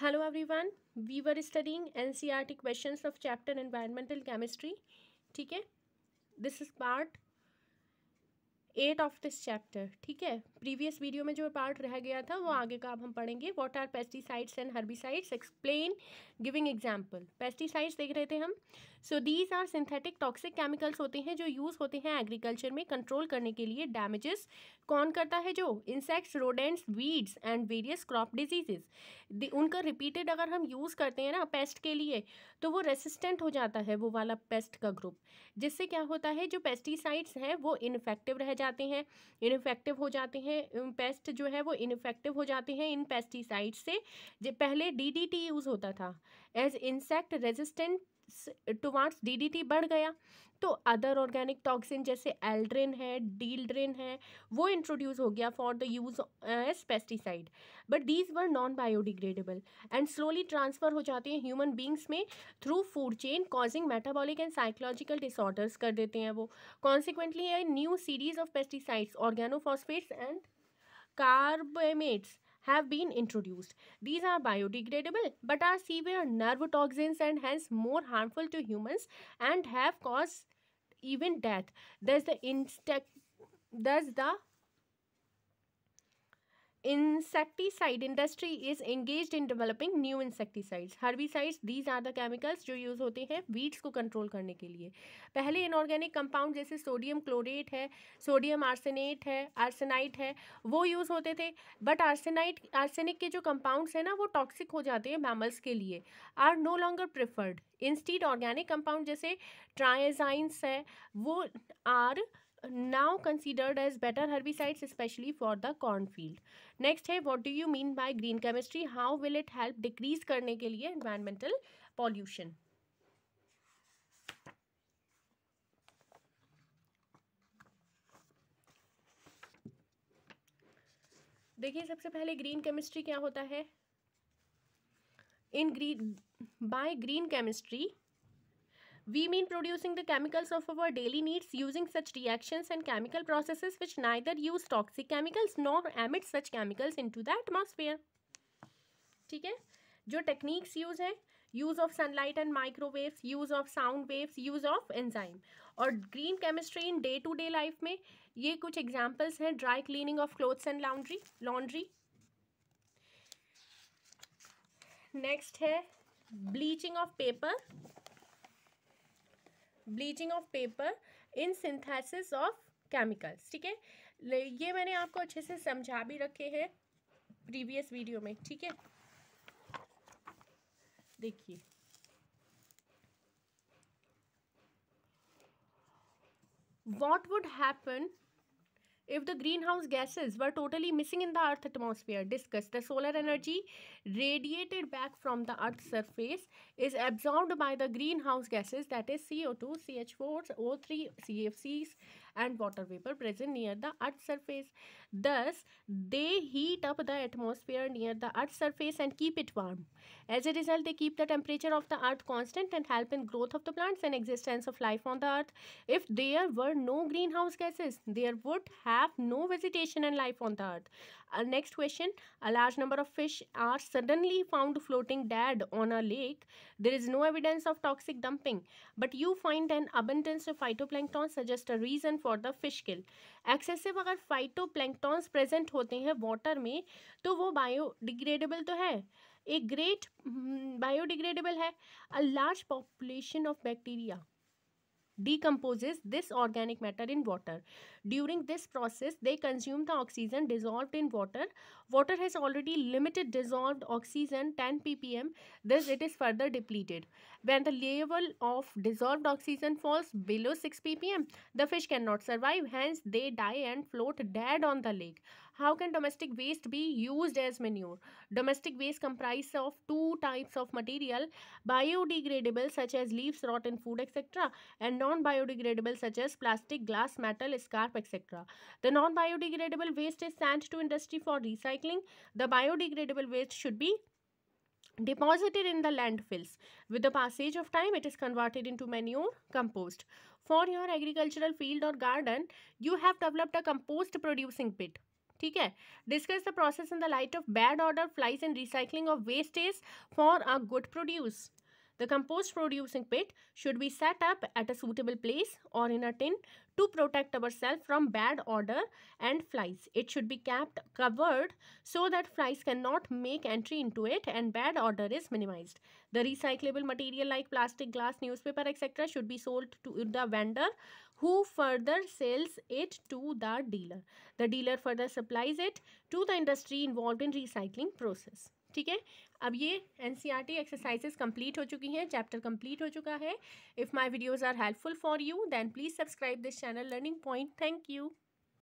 Hello everyone we were studying N C R T question of chapter environmental chemistry ठीक है this is part eight of this chapter ठीक है previous video में जो part रह गया था वो आगे का अब हम पढ़ेंगे what are pesticides and herbicides explain giving example pesticides देख रहे थे हम so these are synthetic toxic chemicals होते हैं जो यूज़ होते हैं एग्रीकल्चर में कंट्रोल करने के लिए डैमेजेस कौन करता है जो insects rodents weeds and various crop diseases उनका रिपीटेड अगर हम यूज़ करते हैं ना पेस्ट के लिए तो वो रेसिस्टेंट हो जाता है वो वाला पेस्ट का ग्रुप जिससे क्या होता है जो पेस्टिसाइड्स हैं वो इन्फेक्टिव रह जाते जाते हैं इनफेक्टिव हो जाते हैं पेस्ट जो है वो इनफेक्टिव हो जाते हैं इन पेस्टिसाइड से पहले डी यूज़ होता था as insect resistant towards DDT बढ़ गया तो अदर ऑर्गेनिक टॉक्सिन जैसे एल्ड्रिन है डील्ड्रिन है वो इंट्रोड्यूस हो गया for the use as pesticide but these were non biodegradable and slowly transfer हो जाते हैं ह्यूमन बींग्स में through food chain causing metabolic and psychological disorders कर देते हैं वो consequently new series of pesticides organophosphates and carbamates have been introduced. These are biodegradable but are severe nerve toxins and hence more harmful to humans and have caused even death. Thus the insect thus the insecticide industry is engage in developing new insecticides herbicides these are the chemicals जो use होते हैं weeds को control करने के लिए पहले inorganic compound जैसे sodium chlorate है सोडियम आर्सेनेट है आर्सेनाइट है वो यूज़ होते थे बट आर्सेनाइट आर्सेनिक के जो कंपाउंड्स हैं ना वो टॉक्सिक हो जाते हैं मैमल्स के लिए are no longer preferred instead organic compound जैसे ट्राइजाइंस है वो are now considered as better herbicides specially for the cornfield next है what do you mean by green chemistry how will it help decrease करने के लिए environmental pollution देखिए सबसे पहले ग्रीन केमिस्ट्री क्या होता है in green by green chemistry we mean producing the chemicals of our daily needs using such reaction and chemical process which neither use toxic chemicals nor emit such chemicals into the atmosphere ठीक है जो techniques use है use of sunlight and microwave use of sound waves use of enzyme और green chemistry in day to day life में ये कुछ examples हैं dry cleaning of clothes and laundry laundry next है bleaching of paper bleaching of paper in synthesis of chemicals ठीक है ये मैंने आपको अच्छे से समझा भी रखे हैं प्रीवियस वीडियो में ठीक है देखिए what would happen if the greenhouse gases were totally missing in the Earth's atmosphere? Discuss. The solar energy radiated back from the Earth's surface is absorbed by the greenhouse gases that is CO2, CH4, O3, CFCs and water vapor present near the Earth's surface. Thus, they heat up the atmosphere near the Earth's surface and keep it warm. As a result, they keep the temperature of the Earth constant and help in growth of the plants and existence of life on the Earth. If there were no greenhouse gases, there would have have no vegetation and life on the earth. Uh, next question, a large number of fish are suddenly found floating dead on a lake. There is no evidence of toxic dumping, but you find an abundance of phytoplankton suggest a reason for the fish kill. excessive agar phytoplanktons present hote hain water mein to wo biodegradable to hai a great biodegradable hai a large population of bacteria decomposes this organic matter in water. During this process, they consume the oxygen dissolved in water. Water has already limited dissolved oxygen 10 ppm, thus it is further depleted. When the level of dissolved oxygen falls below 6 ppm, the fish cannot survive, hence they die and float dead on the lake. How can domestic waste be used as manure? Domestic waste comprises of two types of material, biodegradable such as leaves, rotten food, etc. and non-biodegradable such as plastic, glass, metal, scrap, etc. The non-biodegradable waste is sent to industry for recycling. The biodegradable waste should be deposited in the landfills. With the passage of time, it is converted into manure compost. For your agricultural field or garden, you have developed a compost producing pit. ठीक है discuss the process in the light of bad odour flies and recycling of wastage for a good produce The compost producing pit should be set up at a suitable place or in a tin to protect ourselves from bad odor and flies. It should be kept covered so that flies cannot make entry into it and bad odor is minimized. The recyclable material like plastic, glass, newspaper etc. should be sold to the vendor who further sells it to the dealer. The dealer further supplies it to the industry involved in recycling process. ठीक है अब ये N C R T exercises complete हो चुकी हैं chapter complete हो चुका है if my videos are helpful for you then please subscribe this channel learning point thank you